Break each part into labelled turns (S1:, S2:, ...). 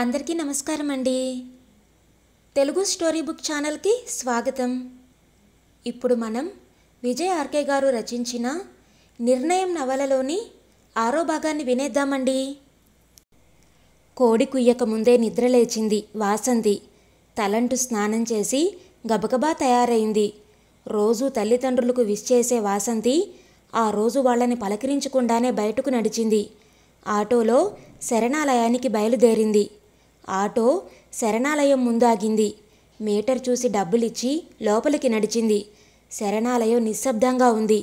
S1: అందరికీ నమస్కారం అండి తెలుగు స్టోరీ బుక్ ఛానల్కి స్వాగతం ఇప్పుడు మనం విజయ్ ఆర్కే గారు రచించిన నిర్ణయం నవలలోని ఆరో భాగాన్ని వినేద్దామండి కోడి కుయ్యక ముందే నిద్రలేచింది వాసంతి తలంటు స్నానం చేసి గబగబా తయారైంది రోజు తల్లిదండ్రులకు విష్ చేసే వాసంతి ఆ రోజు వాళ్ళని పలకరించకుండానే బయటకు నడిచింది ఆటోలో శరణాలయానికి బయలుదేరింది ఆటో శరణాలయం ముందాగింది మీటర్ చూసి డబ్బులిచ్చి లోపలికి నడిచింది శరణాలయం నిశ్శబ్దంగా ఉంది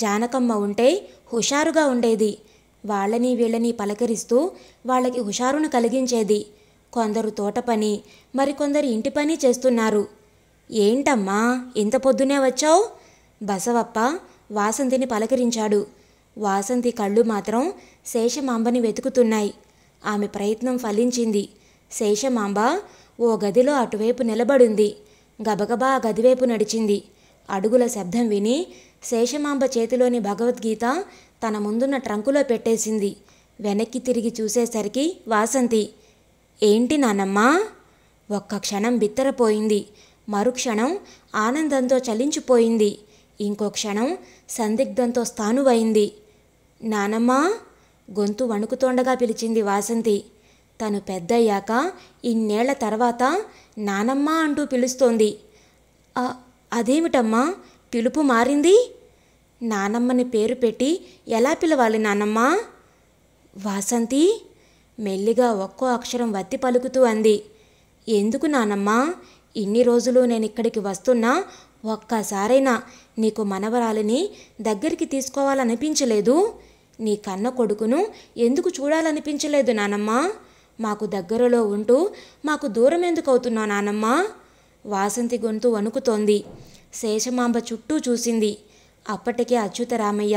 S1: జానకమ్మ ఉంటే హుషారుగా ఉండేది వాళ్ళని వీళ్ళని పలకరిస్తూ వాళ్ళకి హుషారును కలిగించేది కొందరు తోట పని మరికొందరు ఇంటి పని చేస్తున్నారు ఏంటమ్మా ఇంత పొద్దునే వచ్చావు బసవప్ప వాసంతిని పలకరించాడు వాసంతి కళ్ళు మాత్రం శేషమాంబని వెతుకుతున్నాయి ఆమె ప్రయత్నం ఫలించింది శేషమాంబ ఓ గదిలో అటువైపు నిలబడింది గబగబా గదివైపు నడిచింది అడుగుల శబ్దం విని శేషమాంబ చేతిలోని భగవద్గీత తన ముందున్న ట్రంకులో పెట్టేసింది వెనక్కి తిరిగి చూసేసరికి వాసంతి ఏంటి నానమ్మా ఒక్క క్షణం బిత్తరపోయింది మరుక్షణం ఆనందంతో చలించిపోయింది ఇంకో క్షణం సందిగ్ధంతో స్థానువైంది నానమ్మా గొంతు వణుకుతోండగా పిలిచింది వాసంతి తను పెద్దయ్యాక ఇన్నేళ్ల తర్వాత నానమ్మ అంటూ పిలుస్తోంది అదేమిటమ్మా పిలుపు మారింది నానమ్మని పేరు పెట్టి ఎలా పిలవాలి నానమ్మ వాసంతి మెల్లిగా ఒక్కో అక్షరం వత్తి పలుకుతూ అంది ఎందుకు నానమ్మ ఇన్ని రోజులు నేను ఇక్కడికి వస్తున్నా ఒక్కసారైనా నీకు మనవరాలిని దగ్గరికి తీసుకోవాలనిపించలేదు నీ కన్న కొడుకును ఎందుకు చూడాలనిపించలేదు నానమ్మ మాకు దగ్గరలో ఉంటూ మాకు దూరం ఎందుకు అవుతున్నావు నానమ్మ వాసంతి గొంతు వణుకుతోంది శేషమాంబ చుట్టూ చూసింది అప్పటికే అచ్యుతరామయ్య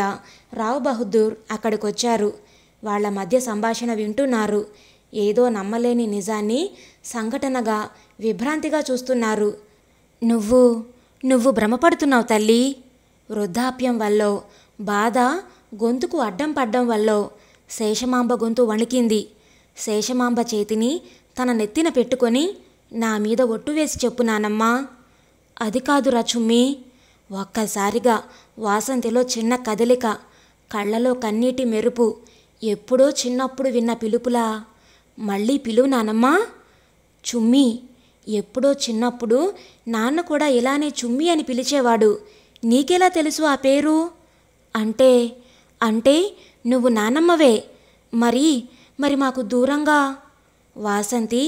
S1: రావు బహదూర్ అక్కడికొచ్చారు వాళ్ల మధ్య సంభాషణ వింటున్నారు ఏదో నమ్మలేని నిజాన్ని సంఘటనగా విభ్రాంతిగా చూస్తున్నారు నువ్వు నువ్వు భ్రమపడుతున్నావు తల్లి వృద్ధాప్యం వల్ల బాధ గొంతుకు అడ్డం పడ్డం వల్ల శేషమాంబ గొంతు వణికింది శేషమాంబ చేతిని తన నెత్తిన పెట్టుకొని నా మీద ఒట్టు వేసి చెప్పు నానమ్మా అది కాదురా చుమ్మి ఒక్కసారిగా వాసంతిలో చిన్న కదలిక కళ్ళలో కన్నీటి మెరుపు ఎప్పుడో చిన్నప్పుడు విన్న పిలుపులా మళ్ళీ పిలువు నానమ్మా చుమ్మి ఎప్పుడో చిన్నప్పుడు నాన్న కూడా ఇలానే చుమ్మి అని పిలిచేవాడు నీకెలా తెలుసు ఆ పేరు అంటే అంటే నువ్వు నానమ్మవే మరి మరి మాకు దూరంగా వాసంతి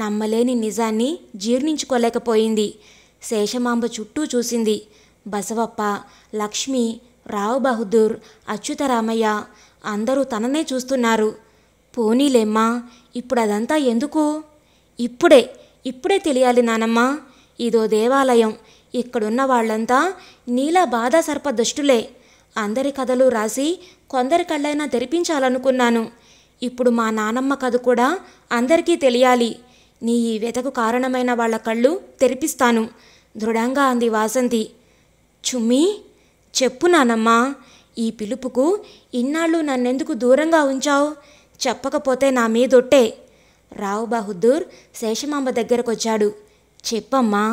S1: నమ్మలేని నిజాన్ని జీర్ణించుకోలేకపోయింది శేషమాంబ చుట్టూ చూసింది బసవప్ప లక్ష్మి రావు బహదూర్ అచ్యుతరామయ్య అందరూ తననే చూస్తున్నారు పోనీలేమ్మా ఇప్పుడు అదంతా ఎందుకు ఇప్పుడే ఇప్పుడే తెలియాలి నానమ్మ ఇదో దేవాలయం ఇక్కడున్న వాళ్ళంతా నీలా బాధా సర్ప దుష్టులే అందరి కథలు రాసి కొందరి కళ్ళైనా తెరిపించాలనుకున్నాను ఇప్పుడు మా నానమ్మ కథ కూడా అందరికీ తెలియాలి నీ ఈ వెతకు కారణమైన వాళ్ళ కళ్ళు తెరిపిస్తాను దృఢంగా అంది వాసంతి చుమ్మి చెప్పు నానమ్మా ఈ పిలుపుకు ఇన్నాళ్ళు నన్నెందుకు దూరంగా ఉంచావు చెప్పకపోతే నా మీదొట్టే రావు బహుద్దూర్ శేషమాంబ దగ్గరకొచ్చాడు చెప్పమ్మా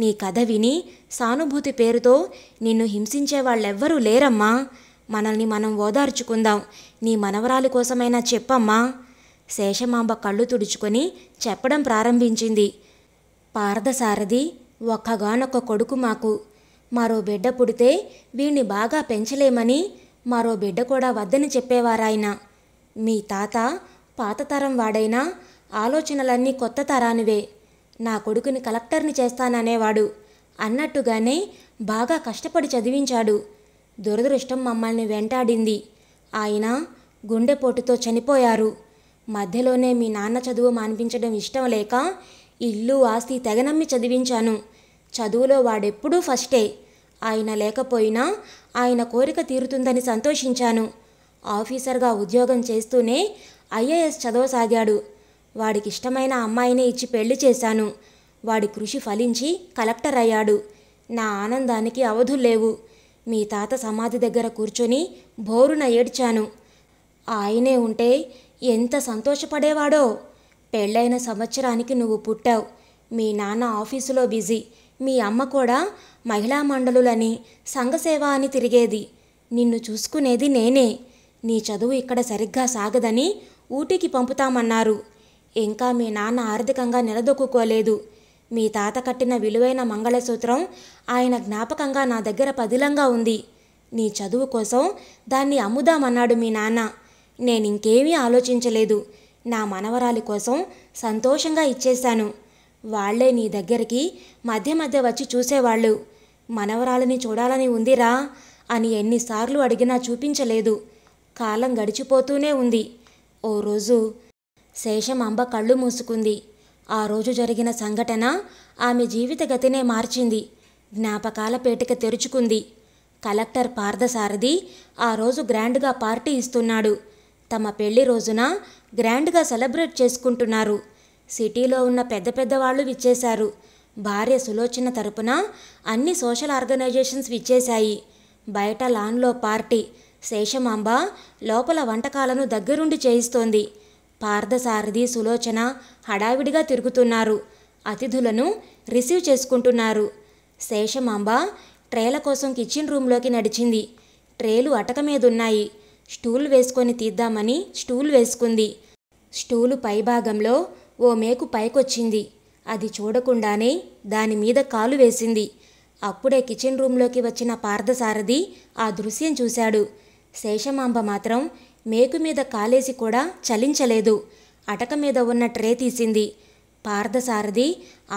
S1: నీ కథ విని సానుభూతి పేరుతో నిన్ను హింసించే వాళ్ళెవ్వరూ లేరమ్మా మనల్ని మనం ఓదార్చుకుందాం నీ మనవరాలి కోసమైనా చెప్పమ్మా శేషమాంబ కళ్ళు తుడుచుకొని చెప్పడం ప్రారంభించింది పార్థసారథి ఒక్కగానొక్క కొడుకు మాకు మరో బిడ్డ పుడితే వీణ్ణి బాగా పెంచలేమని మరో బిడ్డ కూడా వద్దని చెప్పేవారాయన మీ తాత పాత తరం వాడైనా ఆలోచనలన్నీ కొత్త తరానివే నా కొడుకుని కలెక్టర్ని చేస్తాననేవాడు అన్నట్టుగానే బాగా కష్టపడి చదివించాడు దురదృష్టం మమ్మల్ని వెంటాడింది ఆయన గుండెపోటుతో చనిపోయారు మధ్యలోనే మీ నాన్న చదువు మానిపించడం ఇష్టం లేక ఇల్లు ఆస్తి తెగనమ్మి చదివించాను చదువులో వాడెప్పుడూ ఫస్టే ఆయన లేకపోయినా ఆయన కోరిక తీరుతుందని సంతోషించాను ఆఫీసర్గా ఉద్యోగం చేస్తూనే ఐఏఎస్ చదవసాగాడు వాడికి ఇష్టమైన అమ్మాయినే ఇచ్చి పెళ్లి చేశాను వాడి కృషి ఫలించి కలెక్టర్ అయ్యాడు నా ఆనందానికి అవధులు లేవు మీ తాత సమాధి దగ్గర కూర్చొని బోరున ఏడ్చాను ఆయనే ఉంటే ఎంత సంతోషపడేవాడో పెళ్ళైన సంవత్సరానికి నువ్వు పుట్టావు మీ నాన్న ఆఫీసులో బిజీ మీ అమ్మ కూడా మహిళా మండలులని సంఘసేవ అని తిరిగేది నిన్ను చూసుకునేది నేనే నీ చదువు ఇక్కడ సరిగ్గా సాగదని ఊటీకి పంపుతామన్నారు ఇంకా మీ నాన్న ఆర్థికంగా నిలదొక్కుకోలేదు మీ తాత కట్టిన విలువైన మంగళసూత్రం ఆయన జ్ఞాపకంగా నా దగ్గర పదిలంగా ఉంది నీ చదువు కోసం దాన్ని అమ్ముదామన్నాడు మీ నాన్న నేను ఇంకేమీ ఆలోచించలేదు నా మనవరాలి కోసం సంతోషంగా ఇచ్చేశాను వాళ్లే నీ దగ్గరికి మధ్య మధ్య వచ్చి చూసేవాళ్ళు మనవరాలని చూడాలని ఉందిరా అని ఎన్నిసార్లు అడిగినా చూపించలేదు కాలం గడిచిపోతూనే ఉంది ఓ రోజు అంబ కళ్ళు మూసుకుంది ఆ రోజు జరిగిన సంఘటన ఆమె జీవిత గతినే మార్చింది జ్ఞాపకాల పేటిక తెరుచుకుంది కలెక్టర్ పార్థసారథి ఆ రోజు గ్రాండ్గా పార్టీ ఇస్తున్నాడు తమ పెళ్లి రోజున గ్రాండ్గా సెలబ్రేట్ చేసుకుంటున్నారు సిటీలో ఉన్న పెద్ద పెద్ద వాళ్ళు విచ్చేశారు భార్య సులోచన తరపున అన్ని సోషల్ ఆర్గనైజేషన్స్ విచ్చేశాయి బయట లాన్లో పార్టీ శేషమాంబ లోపల వంటకాలను దగ్గరుండి చేయిస్తోంది పార్థసారథి సులోచన హడావిడిగా తిరుగుతున్నారు అతిథులను రిసీవ్ చేసుకుంటున్నారు శేషమాంబ ట్రేల కోసం కిచెన్ రూమ్లోకి నడిచింది ట్రేలు అటక మీదున్నాయి స్టూల్ వేసుకొని తీద్దామని స్టూల్ వేసుకుంది స్టూలు పైభాగంలో ఓ మేకు పైకొచ్చింది అది చూడకుండానే దాని మీద కాలు వేసింది అప్పుడే కిచెన్ రూమ్లోకి వచ్చిన పార్థసారథి ఆ దృశ్యం చూశాడు శేషమాంబ మాత్రం మేకు మీద కాలేసి కూడా చలించలేదు అటక మీద ఉన్న ట్రే తీసింది పార్థసారథి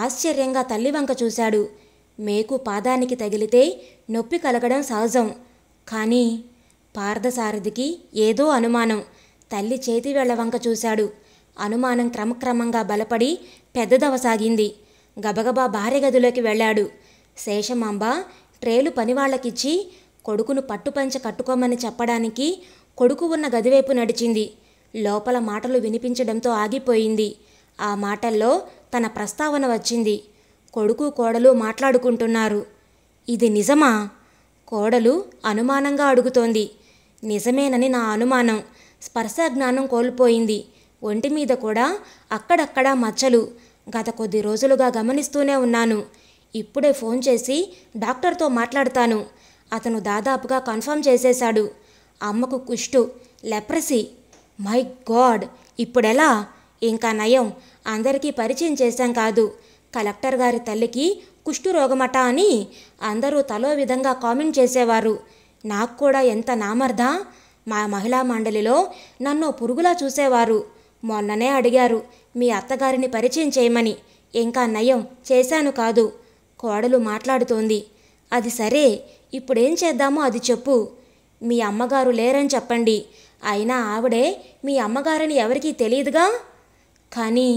S1: ఆశ్చర్యంగా తల్లివంక చూశాడు మేకు పాదానికి తగిలితే నొప్పి కలగడం సహజం కానీ పార్థసారథికి ఏదో అనుమానం తల్లి చేతి వెళ్ళవంక చూశాడు అనుమానం క్రమక్రమంగా బలపడి పెద్దదవసాగింది గబగబా భార్య గదిలోకి వెళ్ళాడు శేషమాంబ ట్రేలు పనివాళ్లకిచ్చి కొడుకును పట్టుపంచ కట్టుకోమని చెప్పడానికి కొడుకు ఉన్న గదివైపు నడిచింది లోపల మాటలు వినిపించడంతో ఆగిపోయింది ఆ మాటల్లో తన ప్రస్తావన వచ్చింది కొడుకు కోడలు మాట్లాడుకుంటున్నారు ఇది నిజమా కోడలు అనుమానంగా అడుగుతోంది నిజమేనని నా అనుమానం స్పర్శ జ్ఞానం కోల్పోయింది ఒంటి మీద కూడా అక్కడక్కడ మచ్చలు గత కొద్ది రోజులుగా గమనిస్తూనే ఉన్నాను ఇప్పుడే ఫోన్ చేసి డాక్టర్తో మాట్లాడతాను అతను దాదాపుగా కన్ఫర్మ్ చేసేశాడు అమ్మకు కుష్టు లెప్రసి మై గాడ్ ఇప్పుడెలా ఇంకా నయం అందరికీ పరిచయం చేశాం కాదు కలెక్టర్ గారి తల్లికి కుష్టు రోగమట అని అందరూ తలో విధంగా కామెంట్ చేసేవారు నాకు కూడా ఎంత నామర్ధ మా మహిళా మండలిలో నన్ను పురుగులా చూసేవారు మొన్ననే అడిగారు మీ అత్తగారిని పరిచయం చేయమని ఇంకా నయం చేశాను కాదు కోడలు మాట్లాడుతోంది అది సరే ఇప్పుడేం చేద్దామో అది చెప్పు మీ అమ్మగారు లేరని చెప్పండి అయినా ఆవిడే మీ అమ్మగారని ఎవరికీ తెలియదుగా కానీ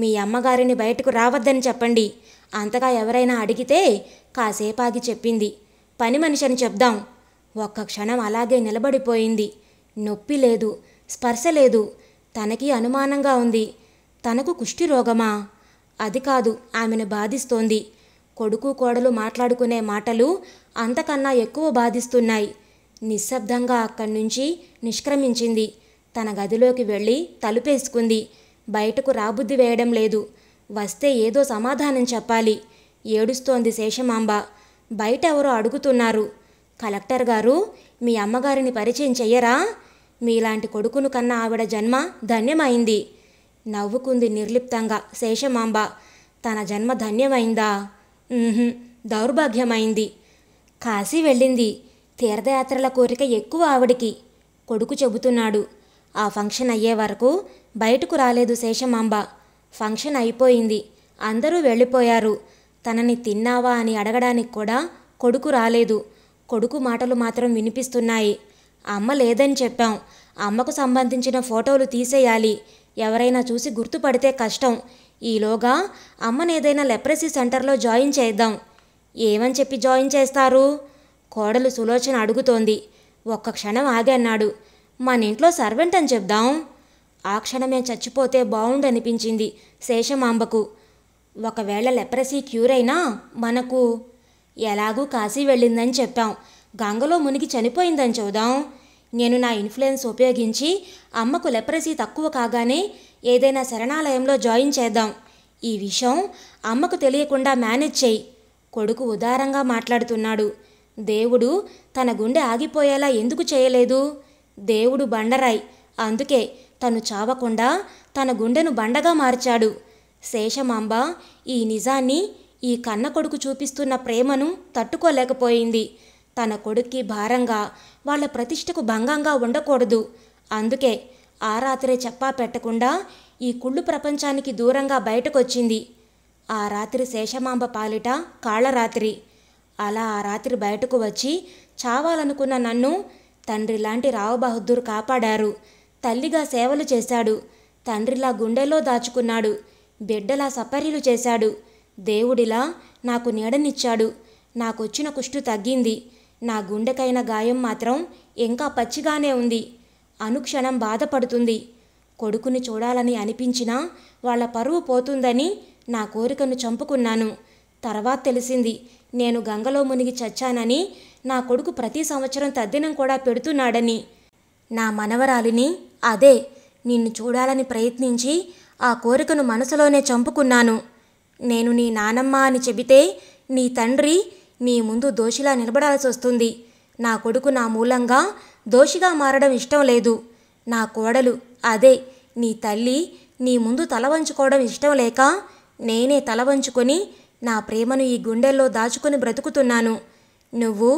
S1: మీ అమ్మగారిని బయటకు రావద్దని చెప్పండి అంతగా ఎవరైనా అడిగితే కాసేపాగి చెప్పింది పని మనిషి అని చెప్దాం ఒక్క క్షణం అలాగే నిలబడిపోయింది నొప్పి లేదు స్పర్శ లేదు తనకి అనుమానంగా ఉంది తనకు కుష్టి రోగమా అది కాదు ఆమెను బాధిస్తోంది కొడుకు కోడలు మాట్లాడుకునే మాటలు అంతకన్నా ఎక్కువ బాధిస్తున్నాయి నిశ్శబ్దంగా అక్కడి నుంచి నిష్క్రమించింది తన గదిలోకి వెళ్ళి తలుపేసుకుంది బయటకు రాబుద్ది వేయడం లేదు వస్తే ఏదో సమాధానం చెప్పాలి ఏడుస్తోంది శేషమాంబ బయట ఎవరో అడుగుతున్నారు కలెక్టర్ గారు మీ అమ్మగారిని పరిచయం చెయ్యరా మీలాంటి కొడుకును కన్న ఆవిడ జన్మ ధన్యమైంది నవ్వుకుంది నిర్లిప్తంగా శేషమాంబ తన జన్మ ధన్యమైందా దౌర్భాగ్యమైంది కాశీ వెళ్ళింది తీర్థయాత్రల కోరిక ఎక్కువ ఆవిడికి కొడుకు చెబుతున్నాడు ఆ ఫంక్షన్ అయ్యే వరకు బయటకు రాలేదు శేషమాంబ ఫంక్షన్ అయిపోయింది అందరూ వెళ్ళిపోయారు తనని తిన్నావా అని అడగడానికి కూడా కొడుకు రాలేదు కొడుకు మాటలు మాత్రం వినిపిస్తున్నాయి అమ్మ లేదని చెప్పాం అమ్మకు సంబంధించిన ఫోటోలు తీసేయాలి ఎవరైనా చూసి గుర్తుపడితే కష్టం ఈలోగా అమ్మనేదైనా లెప్రసీ సెంటర్లో జాయిన్ చేద్దాం ఏమని చెప్పి జాయిన్ చేస్తారు కోడలు సులోచన అడుగుతోంది ఒక్క క్షణం ఆగి అన్నాడు మన ఇంట్లో సర్వెంట్ అని చెప్దాం ఆ క్షణమే చచ్చిపోతే బాగుండనిపించింది శేషమాంబకు ఒకవేళ లెప్రసీ క్యూర్ అయినా మనకు ఎలాగూ కాశీ వెళ్ళిందని చెప్పాం గంగలో మునిగి చనిపోయిందని చూద్దాం నేను నా ఇన్ఫ్లుయెన్స్ ఉపయోగించి అమ్మకు లెప్రసీ తక్కువ కాగానే ఏదైనా శరణాలయంలో జాయిన్ చేద్దాం ఈ విషయం అమ్మకు తెలియకుండా మేనేజ్ చేయి కొడుకు ఉదారంగా మాట్లాడుతున్నాడు దేవుడు తన గుండె ఆగిపోయేలా ఎందుకు చేయలేదు దేవుడు బండరాయి అందుకే తను చావకుండా తన గుండెను బండగా మార్చాడు శేషమాంబ ఈ నిజాన్ని ఈ కన్న కొడుకు చూపిస్తున్న ప్రేమను తట్టుకోలేకపోయింది తన కొడుక్కి భారంగా వాళ్ళ ప్రతిష్టకు భంగంగా ఉండకూడదు అందుకే ఆ రాత్రే చెప్పా పెట్టకుండా ఈ కుళ్ళు ప్రపంచానికి దూరంగా బయటకొచ్చింది ఆ రాత్రి శేషమాంబ పాలిట రాత్రి అలా ఆ రాత్రి బయటకు వచ్చి చావాలనుకున్న నన్ను తండ్రి లాంటి రావు బహదూర్ కాపాడారు తల్లిగా సేవలు చేశాడు తండ్రిలా గుండెలో దాచుకున్నాడు బిడ్డలా సపర్యలు చేశాడు దేవుడిలా నాకు నీడనిచ్చాడు నాకొచ్చిన కుష్టు తగ్గింది నా గుండెకైన గాయం మాత్రం ఇంకా పచ్చిగానే ఉంది అనుక్షణం బాధపడుతుంది కొడుకుని చూడాలని అనిపించినా వాళ్ల పరువు పోతుందని నా కోరికను చంపుకున్నాను తర్వాత తెలిసింది నేను గంగలో మునిగి చచ్చానని నా కొడుకు ప్రతి సంవత్సరం తద్దినం కూడా పెడుతున్నాడని నా మనవరాలిని అదే నిన్ను చూడాలని ప్రయత్నించి ఆ కోరికను మనసులోనే చంపుకున్నాను నేను నీ నానమ్మ అని చెబితే నీ తండ్రి నీ ముందు దోషిలా నిలబడాల్సి వస్తుంది నా కొడుకు నా మూలంగా దోషిగా మారడం ఇష్టం లేదు నా కోడలు అదే నీ తల్లి నీ ముందు తల వంచుకోవడం ఇష్టం లేక నేనే తల వంచుకొని నా ప్రేమను ఈ గుండెల్లో దాచుకుని బ్రతుకుతున్నాను నువ్వు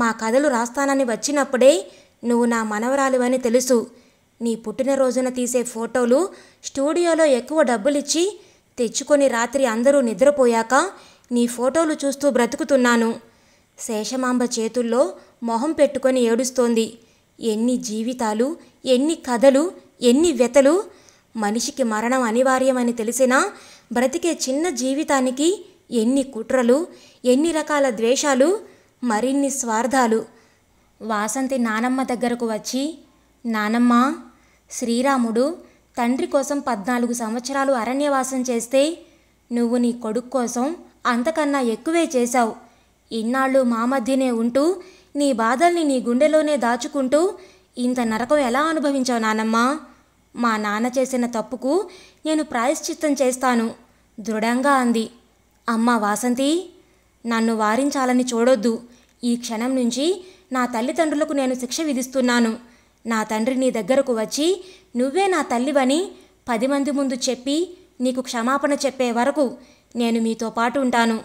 S1: మా కథలు రాస్తానని వచ్చినప్పుడే నువ్వు నా మనవరాలివని తెలుసు నీ పుట్టినరోజున తీసే ఫోటోలు స్టూడియోలో ఎక్కువ డబ్బులిచ్చి తెచ్చుకొని రాత్రి అందరూ నిద్రపోయాక నీ ఫోటోలు చూస్తూ బ్రతుకుతున్నాను శేషమాంబ చేతుల్లో మొహం పెట్టుకొని ఏడుస్తోంది ఎన్ని జీవితాలు ఎన్ని కథలు ఎన్ని వ్యతలు మనిషికి మరణం అనివార్యమని తెలిసినా బ్రతికే చిన్న జీవితానికి ఎన్ని కుట్రలు ఎన్ని రకాల ద్వేషాలు మరిన్ని స్వార్థాలు వాసంతి నానమ్మ దగ్గరకు వచ్చి నానమ్మ శ్రీరాముడు తండ్రి కోసం పద్నాలుగు సంవత్సరాలు అరణ్యవాసం చేస్తే నువ్వు నీ కొడుకు కోసం అంతకన్నా ఎక్కువే చేశావు ఇన్నాళ్ళు మా మధ్యనే ఉంటూ నీ బాధల్ని నీ గుండెలోనే దాచుకుంటూ ఇంత నరకం ఎలా అనుభవించావు నానమ్మ మా నాన్న చేసిన తప్పుకు నేను ప్రాయశ్చిత్తం చేస్తాను దృఢంగా అంది అమ్మ వాసంతి నన్ను వారించాలని చూడొద్దు ఈ క్షణం నుంచి నా తల్లిదండ్రులకు నేను శిక్ష విధిస్తున్నాను నా తండ్రి నీ దగ్గరకు వచ్చి నువ్వే నా తల్లివని పది మంది ముందు చెప్పి నీకు క్షమాపణ చెప్పే వరకు నేను మీతో పాటు ఉంటాను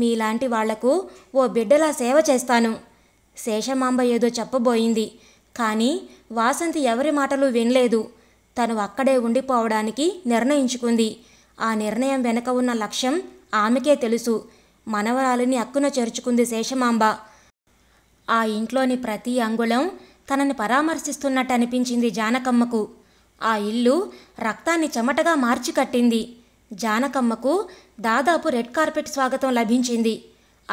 S1: మీలాంటి వాళ్లకు ఓ బిడ్డలా సేవ చేస్తాను శేషమాంబ ఏదో చెప్పబోయింది కానీ వాసంతి ఎవరి మాటలు వినలేదు తను అక్కడే ఉండిపోవడానికి నిర్ణయించుకుంది ఆ నిర్ణయం వెనుక ఉన్న లక్ష్యం ఆమెకే తెలుసు మనవరాలిని అక్కున చేర్చుకుంది శేషమాంబ ఆ ఇంట్లోని ప్రతి అంగుళం తనని పరామర్శిస్తున్నట్టు అనిపించింది జానకమ్మకు ఆ ఇల్లు రక్తాన్ని చెమటగా మార్చి కట్టింది జానకమ్మకు దాదాపు రెడ్ కార్పెట్ స్వాగతం లభించింది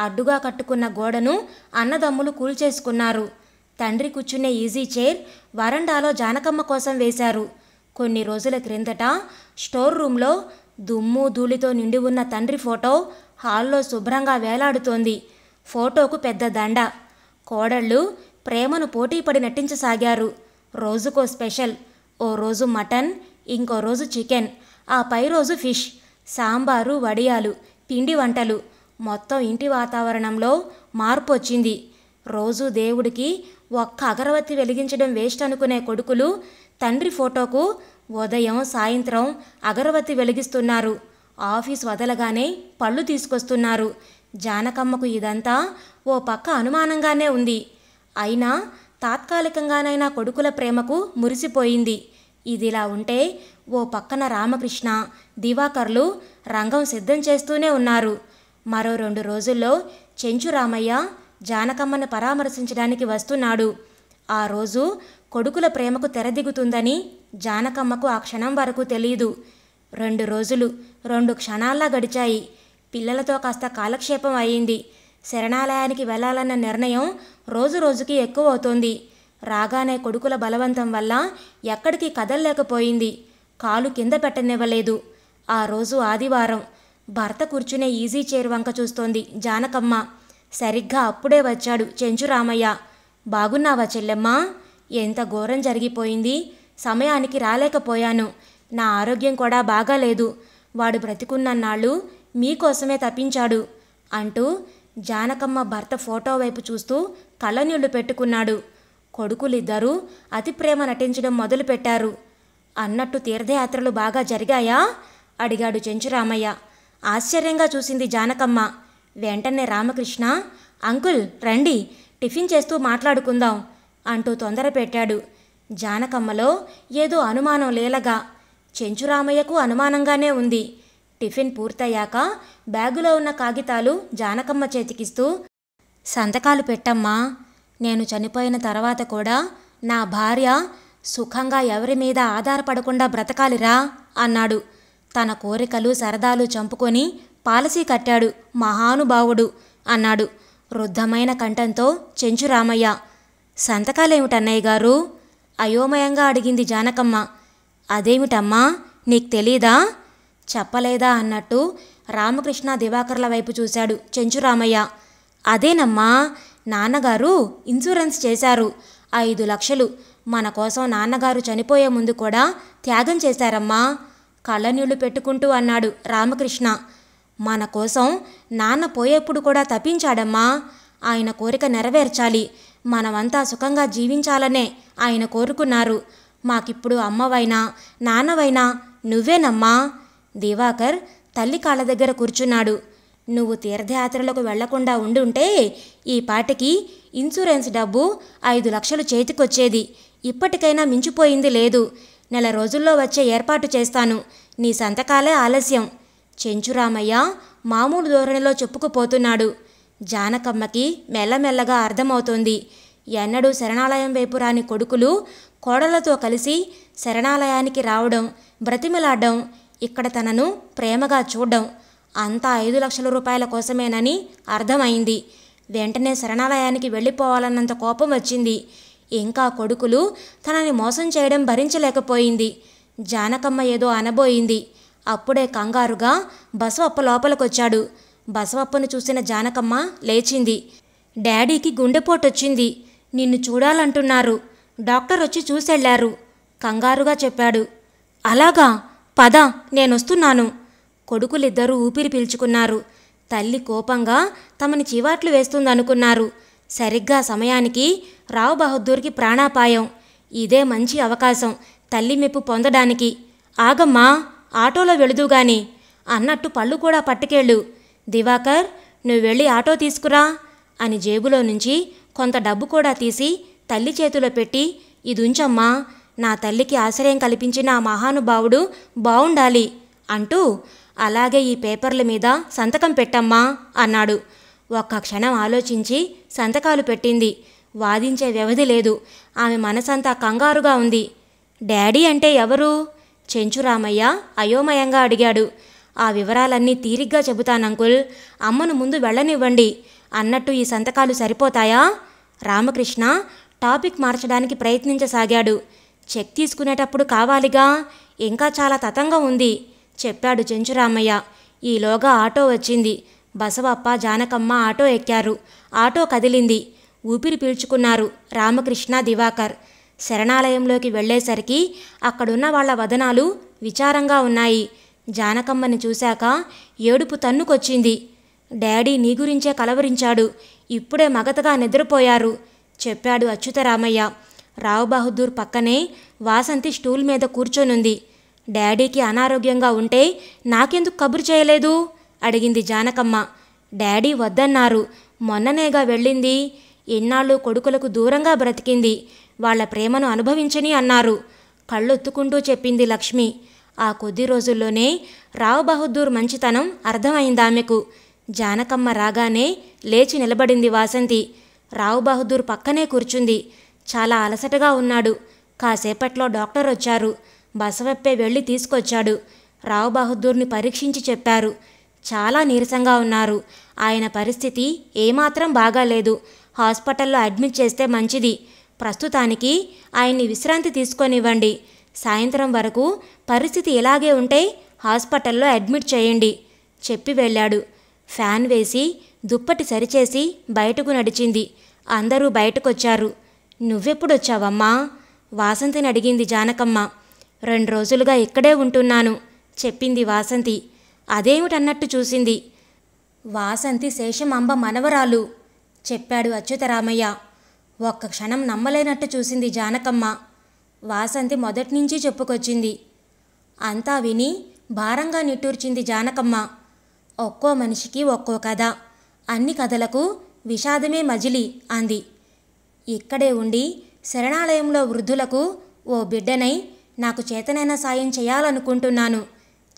S1: అడ్డుగా కట్టుకున్న గోడను అన్నదమ్ములు కూల్చేసుకున్నారు తండ్రి కూర్చునే ఈజీ చైర్ వరండాలో జానకమ్మ కోసం వేశారు కొన్ని రోజుల క్రిందట స్టోర్ రూంలో దుమ్ము ధూళితో నిండి ఉన్న తండ్రి ఫోటో హాల్లో శుభ్రంగా వేలాడుతోంది ఫోటోకు పెద్ద దండ కోడళ్ళు ప్రేమను పోటీపడి నటించసాగారు రోజుకో స్పెషల్ ఓ రోజు మటన్ ఇంకో రోజు చికెన్ ఆ పై రోజు ఫిష్ సాంబారు వడియాలు పిండి వంటలు మొత్తం ఇంటి వాతావరణంలో మార్పు వచ్చింది రోజు దేవుడికి ఒక్క అగరవత్తి వెలిగించడం వేస్ట్ అనుకునే కొడుకులు తండ్రి ఫోటోకు ఉదయం సాయంత్రం అగరవత్తి వెలిగిస్తున్నారు ఆఫీస్ వదలగానే పళ్ళు తీసుకొస్తున్నారు జానకమ్మకు ఇదంతా ఓ పక్క అనుమానంగానే ఉంది అయినా తాత్కాలికంగానైనా కొడుకుల ప్రేమకు మురిసిపోయింది ఇదిలా ఉంటే ఓ పక్కన రామకృష్ణ దివాకర్లు రంగం సిద్ధం చేస్తూనే ఉన్నారు మరో రెండు రోజుల్లో చెంచు రామయ్య జానకమ్మను పరామర్శించడానికి వస్తున్నాడు ఆ రోజు కొడుకుల ప్రేమకు తెరదిగుతుందని జానకమ్మకు ఆ క్షణం వరకు తెలియదు రెండు రోజులు రెండు క్షణాల్లా గడిచాయి పిల్లలతో కాస్త కాలక్షేపం అయింది శరణాలయానికి వెళ్లాలన్న నిర్ణయం రోజు రోజుకి ఎక్కువ అవుతోంది రాగానే కొడుకుల బలవంతం వల్ల ఎక్కడికి కదలలేకపోయింది కాలు కింద పెట్టనివ్వలేదు ఆ రోజు ఆదివారం భర్త కూర్చునే ఈజీ చైర్ వంక చూస్తోంది జానకమ్మ సరిగ్గా అప్పుడే వచ్చాడు చెంచురామయ్య బాగున్నావా చెల్లెమ్మ ఎంత ఘోరం జరిగిపోయింది సమయానికి రాలేకపోయాను నా ఆరోగ్యం కూడా బాగాలేదు వాడు బ్రతికున్నన్నాళ్ళు మీకోసమే తప్పించాడు అంటూ జానకమ్మ భర్త ఫోటో వైపు చూస్తూ కళ్ళనీళ్లు పెట్టుకున్నాడు కొడుకులిద్దరూ అతి ప్రేమ నటించడం మొదలుపెట్టారు అన్నట్టు తీర్థయాత్రలు బాగా జరిగాయా అడిగాడు చెంచురామయ్య ఆశ్చర్యంగా చూసింది జానకమ్మ వెంటనే రామకృష్ణ అంకుల్ రండి టిఫిన్ చేస్తూ మాట్లాడుకుందాం అంటూ తొందర పెట్టాడు జానకమ్మలో ఏదో అనుమానం లేలగా చెంచురామయ్యకు అనుమానంగానే ఉంది టిఫిన్ పూర్తయ్యాక బ్యాగులో ఉన్న కాగితాలు జానకమ్మ చేతికిస్తూ సంతకాలు పెట్టమ్మా నేను చనిపోయిన తర్వాత కూడా నా భార్య సుఖంగా ఎవరి మీద ఆధారపడకుండా బ్రతకాలిరా అన్నాడు తన కోరికలు సరదాలు చంపుకొని పాలసీ కట్టాడు మహానుభావుడు అన్నాడు రుద్ధమైన కంఠంతో చెంచురామయ్య సంతకాలేమిటన్నయ్య గారు అయోమయంగా అడిగింది జానకమ్మ అదేమిటమ్మా నీకు తెలీదా చెప్పలేదా అన్నట్టు రామకృష్ణ దివాకర్ల వైపు చూశాడు చెంచురామయ్య అదేనమ్మా నాన్నగారు ఇన్సూరెన్స్ చేశారు ఐదు లక్షలు మన కోసం నాన్నగారు చనిపోయే ముందు కూడా త్యాగం చేశారమ్మా కళ్ళనీళ్లు పెట్టుకుంటూ అన్నాడు రామకృష్ణ మన కోసం నాన్న పోయేప్పుడు కూడా తప్పించాడమ్మా ఆయన కోరిక నెరవేర్చాలి మనమంతా సుఖంగా జీవించాలనే ఆయన కోరుకున్నారు మాకిప్పుడు అమ్మవైనా నాన్నవైనా నువ్వేనమ్మా దివాకర్ తల్లి కాళ్ళ దగ్గర కూర్చున్నాడు నువ్వు తీర్థయాత్రలకు వెళ్లకుండా ఉండుంటే ఈ పాటికి ఇన్సూరెన్స్ డబ్బు ఐదు లక్షలు చేతికొచ్చేది ఇప్పటికైనా మించిపోయింది లేదు నెల రోజుల్లో వచ్చే ఏర్పాటు చేస్తాను నీ సంతకాలే ఆలస్యం చెంచురామయ్య మామూలు ధోరణిలో చెప్పుకుపోతున్నాడు జానకమ్మకి మెల్లమెల్లగా అర్థమవుతోంది ఎన్నడూ శరణాలయం వైపు రాని కొడుకులు కోడలతో కలిసి శరణాలయానికి రావడం బ్రతిమలాడ్డం ఇక్కడ తనను ప్రేమగా చూడడం అంతా ఐదు లక్షల రూపాయల కోసమేనని అర్థమైంది వెంటనే శరణాలయానికి వెళ్ళిపోవాలన్నంత కోపం వచ్చింది ఇంకా కొడుకులు తనని మోసం చేయడం భరించలేకపోయింది జానకమ్మ ఏదో అనబోయింది అప్పుడే కంగారుగా బసవప్ప లోపలికొచ్చాడు బసవప్పను చూసిన జానకమ్మ లేచింది డాడీకి గుండెపోటొచ్చింది నిన్ను చూడాలంటున్నారు డాక్టర్ వచ్చి చూసెళ్లారు కంగారుగా చెప్పాడు అలాగా పద నేనొస్తున్నాను కొడుకులిద్దరూ ఊపిరి పీల్చుకున్నారు తల్లి కోపంగా తమని చివాట్లు వేస్తుందనుకున్నారు సరిగ్గా సమయానికి రావు బహదూర్కి ప్రాణాపాయం ఇదే మంచి అవకాశం తల్లి మెప్పు పొందడానికి ఆగమ్మా ఆటోలో వెళుదుగాని అన్నట్టు పళ్ళు కూడా పట్టుకెళ్ళు దివాకర్ నువ్వు వెళ్ళి ఆటో తీసుకురా అని జేబులో నుంచి కొంత డబ్బు కూడా తీసి తల్లి చేతిలో పెట్టి ఇది ఉంచమ్మా నా తల్లికి ఆశ్రయం కల్పించిన ఆ మహానుభావుడు బావుండాలి అంటూ అలాగే ఈ పేపర్ల మీద సంతకం పెట్టమ్మా అన్నాడు ఒక్క క్షణం ఆలోచించి సంతకాలు పెట్టింది వాదించే వ్యవధి లేదు ఆమె మనసంతా కంగారుగా ఉంది డాడీ అంటే ఎవరు చెంచురామయ్య అయోమయంగా అడిగాడు ఆ వివరాలన్నీ తీరిగ్గా చెబుతాను అంకుల్ అమ్మను ముందు వెళ్ళనివ్వండి అన్నట్టు ఈ సంతకాలు సరిపోతాయా రామకృష్ణ టాపిక్ మార్చడానికి ప్రయత్నించసాగాడు చెక్ తీసుకునేటప్పుడు కావాలిగా ఇంకా చాలా తతంగా ఉంది చెప్పాడు చెంచురామయ్య ఈలోగా ఆటో వచ్చింది బసవప్ప జానకమ్మ ఆటో ఎక్కారు ఆటో కదిలింది ఊపిరి పీల్చుకున్నారు రామకృష్ణ దివాకర్ శరణాలయంలోకి వెళ్లేసరికి అక్కడున్న వాళ్ల వదనాలు విచారంగా ఉన్నాయి జానకమ్మని చూశాక ఏడుపు తన్నుకొచ్చింది డాడీ నీ గురించే కలవరించాడు ఇప్పుడే మగతగా నిద్రపోయారు చెప్పాడు అచ్యుతరామయ్య రావు బహదూర్ పక్కనే వాసంతి స్టూల్ మీద కూర్చొనుంది డాడీకి అనారోగ్యంగా ఉంటే నాకెందుకు కబురు చేయలేదు అడిగింది జానకమ్మ డాడీ వద్దన్నారు మొన్ననేగా వెళ్ళింది ఎన్నాళ్ళు కొడుకులకు దూరంగా బ్రతికింది వాళ్ల ప్రేమను అనుభవించని అన్నారు కళ్ళొత్తుకుంటూ చెప్పింది లక్ష్మి ఆ కొద్ది రోజుల్లోనే రావు బహదూర్ మంచితనం అర్థమైంది ఆమెకు జానకమ్మ రాగానే లేచి నిలబడింది వాసంతి రావు బహదూర్ పక్కనే కూర్చుంది చాలా అలసటగా ఉన్నాడు కాసేపట్లో డాక్టర్ వచ్చారు బసవప్పే వెళ్ళి తీసుకొచ్చాడు రావు బహదూర్ని పరీక్షించి చెప్పారు చాలా నీరసంగా ఉన్నారు ఆయన పరిస్థితి ఏమాత్రం బాగాలేదు హాస్పిటల్లో అడ్మిట్ చేస్తే మంచిది ప్రస్తుతానికి ఆయన్ని విశ్రాంతి తీసుకొనివ్వండి సాయంత్రం వరకు పరిస్థితి ఇలాగే ఉంటే హాస్పిటల్లో అడ్మిట్ చేయండి చెప్పి వెళ్ళాడు ఫ్యాన్ వేసి దుప్పటి సరిచేసి బయటకు నడిచింది అందరూ బయటకొచ్చారు నువ్వెప్పుడొచ్చావమ్మా వాసంతిని అడిగింది జానకమ్మ రెండు రోజులుగా ఇక్కడే ఉంటున్నాను చెప్పింది వాసంతి అదేమిటన్నట్టు చూసింది వాసంతి శేషమంబ మనవరాలు చెప్పాడు అచ్యుతరామయ్య ఒక్క క్షణం నమ్మలేనట్టు చూసింది జానకమ్మ వాసంతి మొదటి నుంచి చెప్పుకొచ్చింది అంతా విని భారంగా నిట్టూర్చింది జానకమ్మ ఒక్కో మనిషికి ఒక్కో కథ అన్ని కథలకు విషాదమే మజిలి అంది ఇక్కడే ఉండి శరణాలయంలో వృద్ధులకు ఓ బిడ్డనై నాకు చేతనైన సాయం చేయాలనుకుంటున్నాను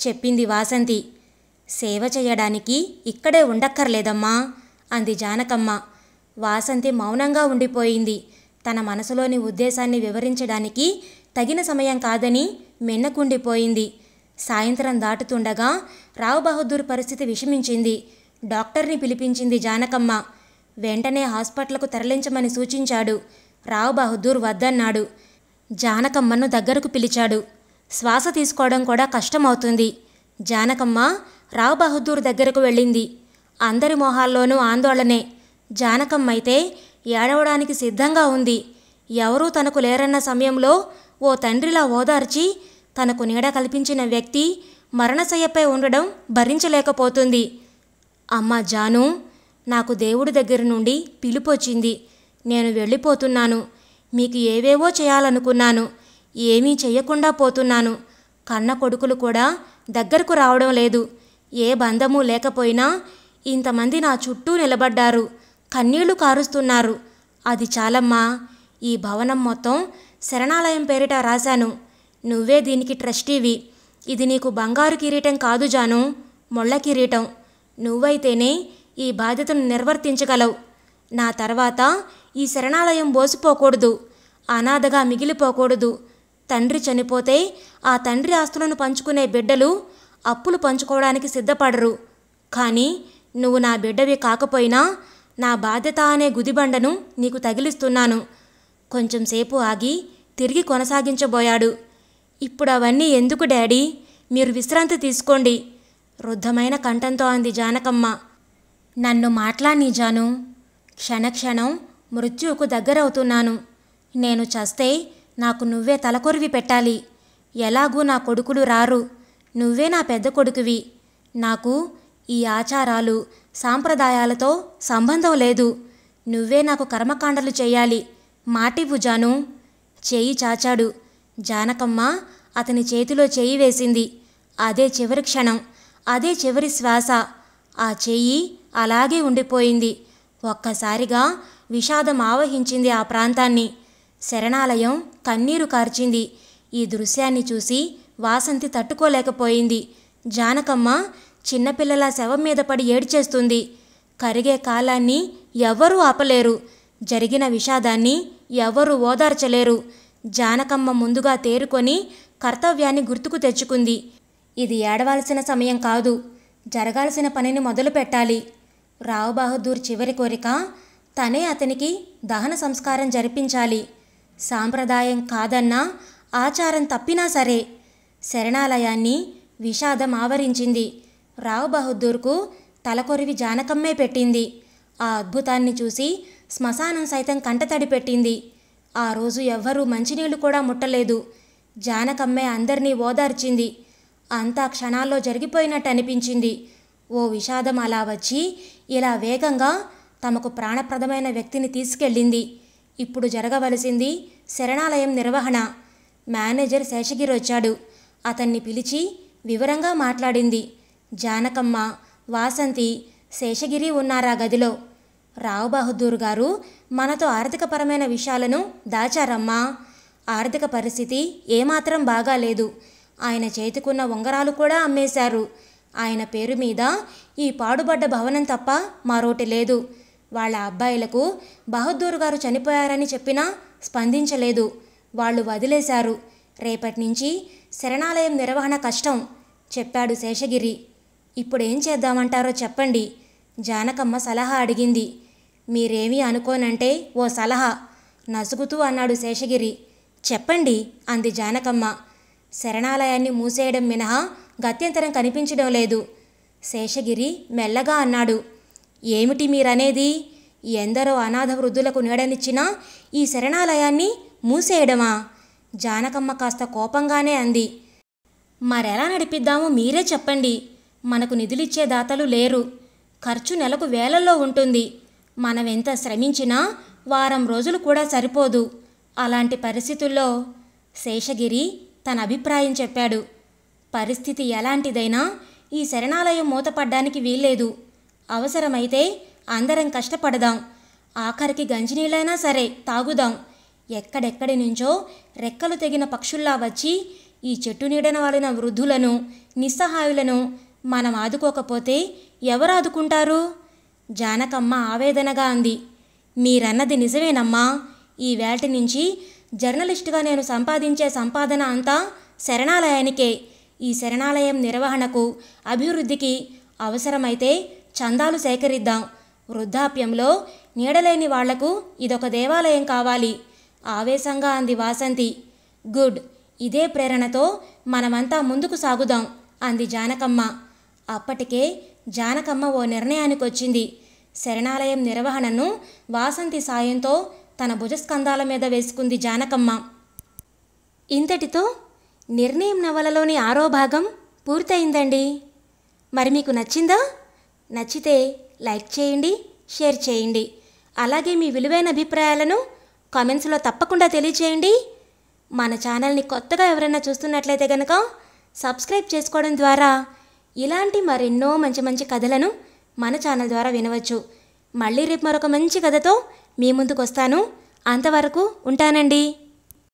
S1: చెప్పింది వాసంతి సేవ చేయడానికి ఇక్కడే ఉండక్కర్లేదమ్మా అంది జానకమ్మ వాసంతి మౌనంగా ఉండిపోయింది తన మనసులోని ఉద్దేశాన్ని వివరించడానికి తగిన సమయం కాదని మెన్నకుండిపోయింది సాయంత్రం దాటుతుండగా రావు బహదూర్ పరిస్థితి విషమించింది డాక్టర్ని పిలిపించింది జానకమ్మ వెంటనే హాస్పిటల్కు తరలించమని సూచించాడు రావు బహదూర్ వద్దన్నాడు జానకమ్మను దగ్గరకు పిలిచాడు శ్వాస తీసుకోవడం కూడా కష్టమవుతుంది జానకమ్మ రావు బహదూర్ దగ్గరకు వెళ్ళింది అందరి మొహాల్లోనూ ఆందోళనే జానకమ్మ అయితే ఏడవడానికి సిద్ధంగా ఉంది ఎవరూ తనకు లేరన్న సమయంలో ఓ తండ్రిలా ఓదార్చి తనకు నీడ కల్పించిన వ్యక్తి మరణశయ్యపై ఉండడం భరించలేకపోతుంది అమ్మ జాను నాకు దేవుడి దగ్గర నుండి పిలుపొచ్చింది నేను వెళ్ళిపోతున్నాను మీకు ఏవేవో చేయాలనుకున్నాను ఏమీ చేయకుండా పోతున్నాను కన్న కొడుకులు కూడా దగ్గరకు రావడం లేదు ఏ బంధము లేకపోయినా ఇంతమంది నా చుట్టూ నిలబడ్డారు కన్నీళ్లు కారుస్తున్నారు అది చాలమ్మా ఈ భవనం మొత్తం శరణాలయం పేరిట రాశాను నువ్వే దీనికి ట్రస్టీవి ఇది నీకు బంగారు కిరీటం కాదు జాను మొళ్ళ కిరీటం నువ్వైతేనే ఈ బాధ్యతను నిర్వర్తించగలవు నా తర్వాత ఈ శరణాలయం బోసిపోకూడదు అనాథగా మిగిలిపోకూడదు తండ్రి చనిపోతే ఆ తండ్రి ఆస్తులను పంచుకునే బిడ్డలు అప్పులు పంచుకోవడానికి సిద్ధపడరు కానీ నువ్వు నా బిడ్డవి కాకపోయినా నా బాధ్యత అనే గుదిబండను నీకు తగిలిస్తున్నాను కొంచెంసేపు ఆగి తిరిగి కొనసాగించబోయాడు ఇప్పుడు అవన్నీ ఎందుకు డాడీ మీరు విశ్రాంతి తీసుకోండి రుద్ధమైన కంఠంతో అంది జానకమ్మ నన్ను మాట్లాడి జాను క్షణక్షణం మృత్యువుకు దగ్గరవుతున్నాను నేను చస్తే నాకు నువ్వే తలకొరివి పెట్టాలి ఎలాగూ నా కొడుకులు రారు నువ్వే నా పెద్ద కొడుకువి నాకు ఈ ఆచారాలు సాంప్రదాయాలతో సంబంధం లేదు నువ్వే నాకు కర్మకాండలు చేయాలి మాటి భుజాను చేయి చాచాడు జానకమ్మ అతని చేతిలో చేయి వేసింది అదే చివరి క్షణం అదే చివరి శ్వాస ఆ చెయ్యి అలాగే ఉండిపోయింది ఒక్కసారిగా విషాదం ఆవహించింది ఆ ప్రాంతాన్ని శరణాలయం కన్నీరు కార్చింది ఈ దృశ్యాన్ని చూసి వాసంతి తట్టుకోలేకపోయింది జానకమ్మ చిన్నపిల్లల శవం మీద పడి ఏడ్చేస్తుంది కరిగే కాలాన్ని ఎవరూ ఆపలేరు జరిగిన విషాదాన్ని ఎవరూ ఓదార్చలేరు జానకమ్మ ముందుగా తేరుకొని కర్తవ్యాన్ని గుర్తుకు తెచ్చుకుంది ఇది ఏడవలసిన సమయం కాదు జరగాల్సిన పనిని మొదలు పెట్టాలి రావు బహదూర్ చివరి కోరిక తనే అతనికి దహన సంస్కారం జరిపించాలి సాంప్రదాయం కాదన్నా ఆచారం తప్పినా సరే శరణాలయాన్ని విషాదం ఆవరించింది రావు బహదూర్కు తలకొరివి జానకమ్మే పెట్టింది ఆ అద్భుతాన్ని చూసి శ్మశానం సైతం కంటతడి పెట్టింది ఆ రోజు ఎవ్వరూ మంచినీళ్లు కూడా ముట్టలేదు జానకమ్మే అందరినీ ఓదార్చింది అంతా క్షణాల్లో జరిగిపోయినట్టు అనిపించింది ఓ విషాదం అలా వచ్చి ఇలా వేగంగా తమకు ప్రాణప్రదమైన వ్యక్తిని తీసుకెళ్ళింది ఇప్పుడు జరగవలసింది శరణాలయం నిర్వహణ మేనేజర్ శేషగిరి వచ్చాడు అతన్ని పిలిచి వివరంగా మాట్లాడింది జానకమ్మ వాసంతి శేషగిరి ఉన్నారా గదిలో రావు బహదూర్ గారు మనతో ఆర్థికపరమైన విషయాలను దాచారమ్మా ఆర్థిక పరిస్థితి ఏమాత్రం బాగాలేదు ఆయన చేతికున్న ఉంగరాలు కూడా అమ్మేశారు ఆయన పేరు మీద ఈ పాడుబడ్డ భవనం తప్ప మరోటి లేదు వాళ్ళ అబ్బాయిలకు బహదూర్ గారు చనిపోయారని చెప్పినా స్పందించలేదు వాళ్ళు వదిలేశారు రేపటి నుంచి శరణాలయం నిర్వహణ కష్టం చెప్పాడు శేషగిరి ఇప్పుడు ఏం చేద్దామంటారో చెప్పండి జానకమ్మ సలహా అడిగింది మీరేమీ అనుకోనంటే ఓ సలహా నసుగుతూ అన్నాడు శేషగిరి చెప్పండి అంది జానకమ్మ శరణాలయాన్ని మూసేయడం మినహా గత్యంతరం కనిపించడం లేదు శేషగిరి మెల్లగా అన్నాడు ఏమిటి మీరనేది ఎందరో అనాథ వృద్ధులకు నీడనిచ్చినా ఈ శరణాలయాన్ని మూసేయడమా జానకమ్మ కాస్త కోపంగానే అంది మరెలా నడిపిద్దామో మీరే చెప్పండి మనకు నిధులిచ్చే దాతలు లేరు ఖర్చు నెలకు వేలల్లో ఉంటుంది మనం ఎంత శ్రమించినా వారం రోజులు కూడా సరిపోదు అలాంటి పరిస్థితుల్లో శేషగిరి తన అభిప్రాయం చెప్పాడు పరిస్థితి ఎలాంటిదైనా ఈ శరణాలయం మూతపడ్డానికి వీల్లేదు అవసరమైతే అందరం కష్టపడదాం ఆఖరికి గంజినీళ్ళైనా సరే తాగుదాం ఎక్కడెక్కడి నుంచో రెక్కలు తెగిన పక్షుల్లా వచ్చి ఈ చెట్టు నీడన వాడిన వృద్ధులను నిస్సహాయులను మనం ఆదుకోకపోతే ఎవరు ఆదుకుంటారు జానకమ్మ ఆవేదనగా అంది మీరన్నది నిజమేనమ్మా ఈ వేల్టి నుంచి జర్నలిస్టుగా నేను సంపాదించే సంపాదన అంతా శరణాలయానికే ఈ శరణాలయం నిర్వహణకు అభివృద్ధికి అవసరమైతే చందాలు సేకరిద్దాం వృద్ధాప్యంలో నీడలేని వాళ్లకు ఇదొక దేవాలయం కావాలి ఆవేశంగా అంది వాసంతి గుడ్ ఇదే ప్రేరణతో మనమంతా ముందుకు సాగుదాం అంది జానకమ్మ అప్పటికే జానకమ్మ ఓ నిర్ణయానికి వచ్చింది శరణాలయం నిర్వహణను వాసంతి సాయంతో తన భుజస్కంధాల మీద వేసుకుంది జానకమ్మ ఇంతటితో నిర్ణయం నవలలోని ఆరో భాగం పూర్తయిందండి మరి మీకు నచ్చిందా నచ్చితే లైక్ చేయండి షేర్ చేయండి అలాగే మీ విలువైన అభిప్రాయాలను కామెంట్స్లో తప్పకుండా తెలియచేయండి మన ఛానల్ని కొత్తగా ఎవరైనా చూస్తున్నట్లయితే కనుక సబ్స్క్రైబ్ చేసుకోవడం ద్వారా ఇలాంటి మరెన్నో మంచి మంచి కథలను మన ఛానల్ ద్వారా వినవచ్చు మళ్ళీ రేపు మరొక మంచి కథతో మీ ముందుకు వస్తాను అంతవరకు ఉంటానండి